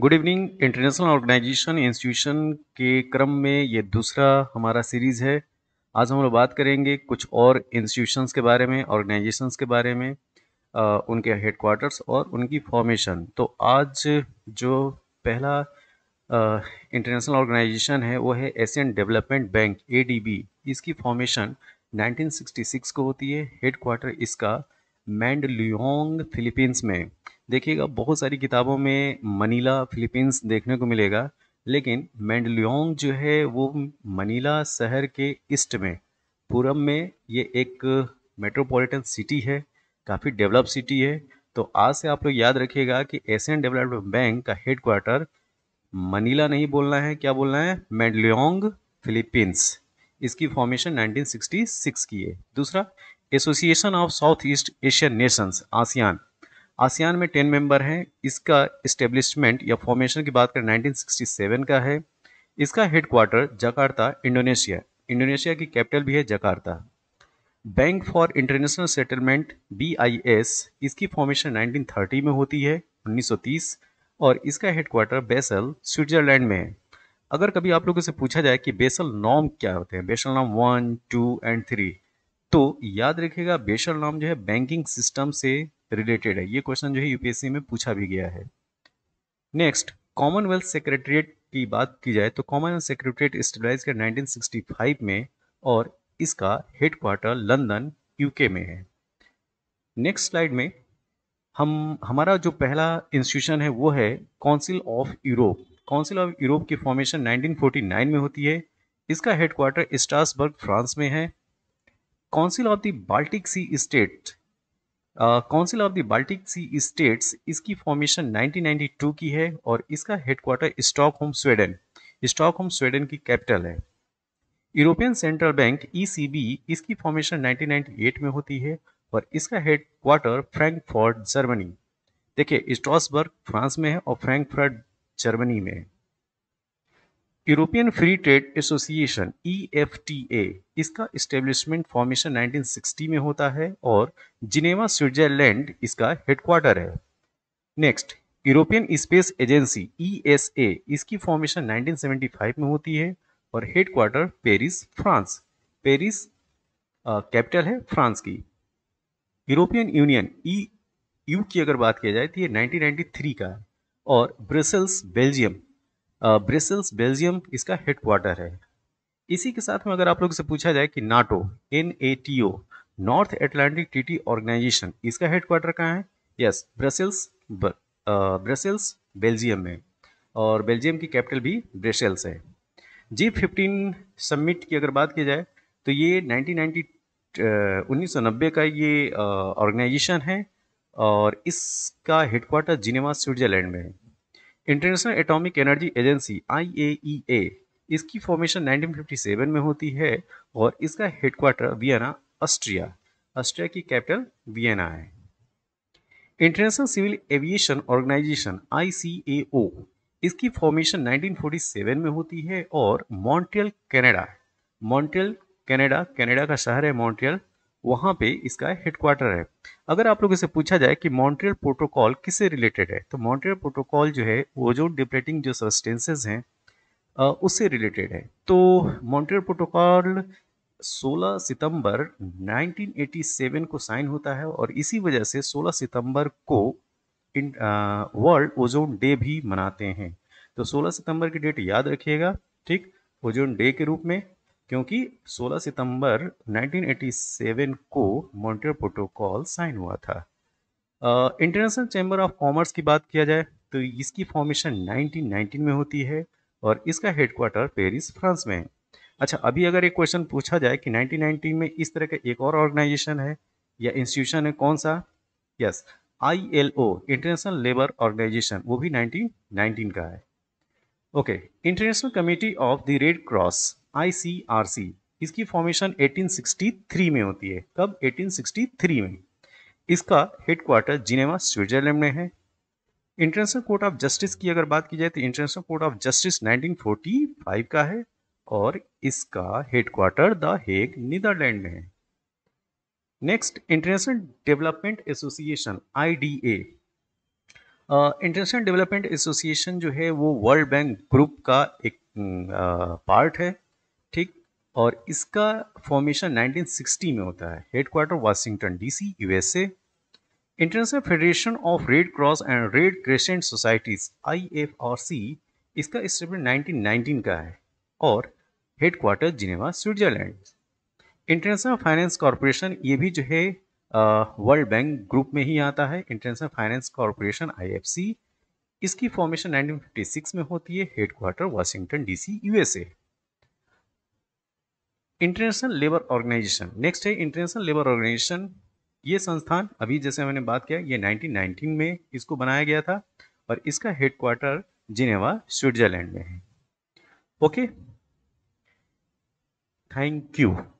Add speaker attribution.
Speaker 1: good evening international organisation institution के क्रम में ये दूसरा हमारा सीरीज़ है आज हम लोग बात करेंगे कुछ और इंस्टीट्यूशंस के बारे में ऑर्गेनाइजेशंस के बारे में आ, उनके हेडक्वार्टर्स और उनकी फॉर्मेशन तो आज जो पहला इंटरनेशनल ऑर्गेनाइजेशन है वो है एशियन डेवलपमेंट बैंक ए इसकी फॉर्मेशन नाइनटीन को होती है हेडक्वार्टर इसका मैंड लियोंग फिलीपींस में देखिएगा बहुत सारी किताबों में मनीला फिलीपींस देखने को मिलेगा लेकिन मैंडलियोंग जो है वो मनीला शहर के ईस्ट में पूरब में ये एक मेट्रोपॉलिटन सिटी है काफ़ी डेवलप सिटी है तो आज से आप लोग याद रखिएगा कि एशियन डेवलपमेंट बैंक का हेडक्वार्टर मनीला नहीं बोलना है क्या बोलना है मैंडलियोंग फिलीपींस इसकी फॉर्मेशन 1966 की है दूसरा association of South East Asian nations ASEAN ASEAN में टेन मेंबर हैं इसका इस्टेब्लिशमेंट या फॉर्मेशन की बात करें 1967 का है इसका हेडक्वार्टर जकार्ता इंडोनेशिया इंडोनेशिया की कैपिटल भी है Jakarta bank for international settlement B इसकी फॉर्मेशन 1930 में होती है 1930 और इसका हेडक्वार्टर बेसल स्विट्जरलैंड में है अगर कभी आप लोगों से पूछा जाए कि बेसल नॉम क्या होते हैं बेसल नॉम वन टू एंड थ्री तो याद रखिएगा बेसल नॉम जो है बैंकिंग सिस्टम से रिलेटेड है ये क्वेश्चन जो है यूपीएससी में पूछा भी गया है नेक्स्ट कॉमनवेल्थ सेक्रेटरीट की बात की जाए तो कॉमनवेल्थ सेक्रेटरीट स्टेबलाइज किया 1965 में और इसका हेडक्वार्टर लंदन यूके में है नेक्स्ट स्लाइड में हम हमारा जो पहला इंस्टीट्यूशन है वो है council of Europe council of Europe की फॉर्मेशन 1949 में होती है इसका हेडक्वार्टर स्टार्सबर्ग फ्रांस में है council of the Baltic sea state council of the Baltic sea states इसकी फॉर्मेशन 1992 की है और इसका headquarter stock Sweden Sweden home Sweden की कैपिटल है यूरोपियन सेंट्रल बैंक ई इसकी फॉर्मेशन 1998 में होती है और इसका हेडक्वार्टर फ्रैंकफर्ट जर्मनी देखिए स्ट्रॉसबर्ग फ्रांस में है और फ्रैंकफर्ट जर्मनी में है European free trade association E इसका इस्टेब्लिशमेंट फॉर्मेशन 1960 में होता है और जिनेवा स्विट्जरलैंड इसका हेडक्वार्टर है next European space agency E इसकी फॉर्मेशन 1975 में होती है और headquarter Paris France Paris capital है फ्रांस की यूरोपियन यूनियन ई यू की अगर बात किया जाए तो ये 1993 का है और ब्रसल्स बेल्जियम ब्रिसल्स बेल्जियम इसका हेड क्वार्टर है इसी के साथ में अगर आप लोग से पूछा जाए कि NATO N A T O north Atlantic टीटी ऑर्गेनाइजेशन इसका हेड क्वार्टर कहाँ है यस ब्रसेल्स ब्रसेल्स बेल्जियम में और बेल्जियम की कैपिटल भी ब्रसेल्स है जी फिफ्टीन समिट की अगर बात की जाए तो ये 1990 1990 का ये ऑर्गेनाइजेशन है और इसका हेडक्वार्टर जिनेवा स्विट्जरलैंड में है इंटरनेशनल एटॉमिक एनर्जी एजेंसी आई इसकी फॉर्मेशन 1957 में होती है और इसका हेडक्वार्टर वियना ऑस्ट्रिया ऑस्ट्रिया की कैपिटल वियना है इंटरनेशनल सिविल एविएशन ऑर्गेनाइजेशन आई इसकी फॉर्मेशन 1947 में होती है और Montreal Canada Montreal Canada Canada का शहर है मॉन्ट्रियल वहां पे इसका हेडक्वार्टर है अगर आप लोग इसे पूछा जाए कि मॉन्ट्रियल प्रोटोकॉल किससे रिलेटेड है तो मॉन्ट्रियल प्रोटोकॉल जो है जो डिप्रेटिंग जो सब्सटेंसेज हैं उससे रिलेटेड है तो मॉन्ट्रियल प्रोटोकॉल 16 सितंबर 1987 को साइन होता है और इसी वजह से 16 सितंबर को वर्ल्ड ओजोन डे भी मनाते हैं तो 16 सितंबर की डेट याद रखिएगा ठीक ओजोन डे के रूप में क्योंकि 16 सितंबर 1987 को मॉन्ट्रियल प्रोटोकॉल साइन हुआ था इंटरनेशनल चैम्बर ऑफ कॉमर्स की बात किया जाए तो इसकी फॉर्मेशन 1919 में होती है और इसका हेडक्वार्टर पेरिस फ्रांस में है अच्छा अभी अगर एक क्वेश्चन पूछा जाए कि 1919 में इस तरह का एक और ऑर्गेनाइजेशन है या इंस्टीट्यूशन है कौन सा yes I L O international labour organisation वो भी 1919 का है okay international committee of the red cross ICRC इसकी फॉर्मेशन 1863 में होती है कब 1863 में इसका हेडक्वार्टर जिनेवा स्विट्जरलैंड में है इंटरनेशनल कोर्ट ऑफ जस्टिस की अगर बात की जाए तो इंटरनेशनल कोर्ट ऑफ जस्टिस 1945 का है और इसका हेडक्वार्टर द हेग नीदरलैंड में है नेक्स्ट इंटरनेशनल डेवलपमेंट एसोसिएशन आई इंटरनेशनल डेवलपमेंट एसोसिएशन जो है वो वर्ल्ड बैंक ग्रुप का एक पार्ट uh, है और इसका फॉर्मेशन 1960 में होता है headquarter Washington DC USA international federation of red cross and red crescent societies IFRC इसका स्टेटमेंट 1919 का है और headquarter Geneva Switzerland international finance corporation ये भी जो है वर्ल्ड बैंक ग्रुप में ही आता है इंटरनेशनल फाइनेंस कॉरपोरेशन आई इसकी फॉर्मेशन 1956 में होती है headquarter Washington DC USA international labour organisation next है इंटरनेशनल लेबर ऑर्गेनाइजेशन ये संस्थान अभी जैसे मैंने बात किया ये 1919 में इसको बनाया गया था और इसका हेडक्वार्टर जिनेवा स्विट्जरलैंड में है ओके थैंक यू